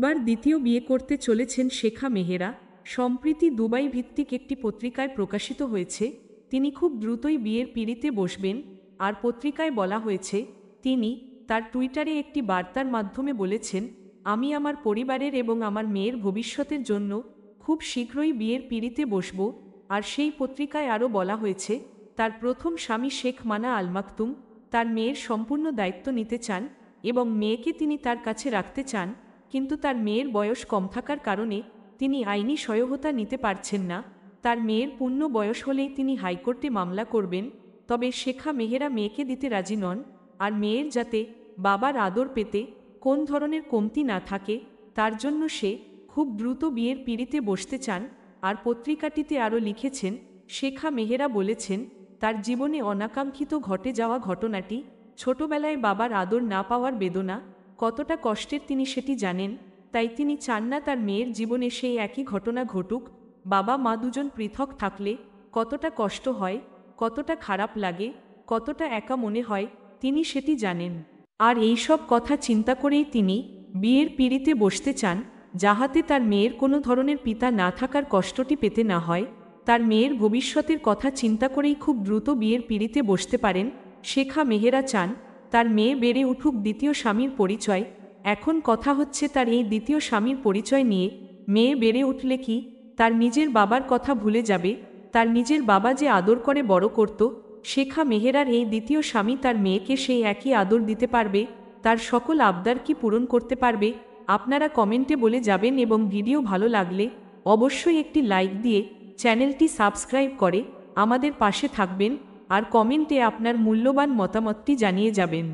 এবার দ্বিতীয় বিয়ে করতে চলেছেন শেখা মেহেরা সম্প্রীতি দুবাই ভিত্তিক একটি পত্রিকায় প্রকাশিত হয়েছে তিনি খুব দ্রুতই বিয়ের পিড়িতে বসবেন আর পত্রিকায় বলা হয়েছে তিনি তার টুইটারে একটি বার্তার মাধ্যমে বলেছেন আমি আমার পরিবারের এবং আমার মেয়ের ভবিষ্যতের জন্য খুব শীঘ্রই বিয়ের পিড়িতে বসব আর সেই পত্রিকায় আরও বলা হয়েছে তার প্রথম স্বামী শেখ মানা আলমাকতুম তার মেয়ের সম্পূর্ণ দায়িত্ব নিতে চান এবং মেয়েকে তিনি তার কাছে রাখতে চান কিন্তু তার মেয়ের বয়স কম থাকার কারণে তিনি আইনি সহায়তা নিতে পারছেন না তার মেয়ের পূর্ণ বয়স হলেই তিনি হাইকোর্টে মামলা করবেন তবে শেখা মেহেরা মেয়েকে দিতে রাজি নন আর মেয়ের যাতে বাবার আদর পেতে কোন ধরনের কমতি না থাকে তার জন্য সে খুব দ্রুত বিয়ের পিড়িতে বসতে চান আর পত্রিকাটিতে আরও লিখেছেন শেখা মেহেরা বলেছেন তার জীবনে অনাকাঙ্ক্ষিত ঘটে যাওয়া ঘটনাটি ছোটবেলায় বাবার আদর না পাওয়ার বেদনা কতটা কষ্টের তিনি সেটি জানেন তাই তিনি চান না তার মেয়ের জীবনে সেই একই ঘটনা ঘটুক বাবা মা দুজন পৃথক থাকলে কতটা কষ্ট হয় কতটা খারাপ লাগে কতটা একা মনে হয় তিনি সেটি জানেন আর এই সব কথা চিন্তা করেই তিনি বিয়ের পিড়িতে বসতে চান যাহাতে তার মেয়ের কোনো ধরনের পিতা না থাকার কষ্টটি পেতে না হয় তার মেয়ের ভবিষ্যতের কথা চিন্তা করেই খুব দ্রুত বিয়ের পিড়িতে বসতে পারেন শেখা মেহেরা চান তার মেয়ে বেড়ে উঠুক দ্বিতীয় স্বামীর পরিচয় এখন কথা হচ্ছে তার এই দ্বিতীয় স্বামীর পরিচয় নিয়ে মেয়ে বেড়ে উঠলে কি তার নিজের বাবার কথা ভুলে যাবে তার নিজের বাবা যে আদর করে বড় করত শেখা মেহেরার এই দ্বিতীয় স্বামী তার মেয়েকে সেই একই আদর দিতে পারবে তার সকল আবদার কি পূরণ করতে পারবে আপনারা কমেন্টে বলে যাবেন এবং ভিডিও ভালো লাগলে অবশ্যই একটি লাইক দিয়ে চ্যানেলটি সাবস্ক্রাইব করে আমাদের পাশে থাকবেন আর কমেন্টে আপনার মূল্যবান মতামতটি জানিয়ে যাবেন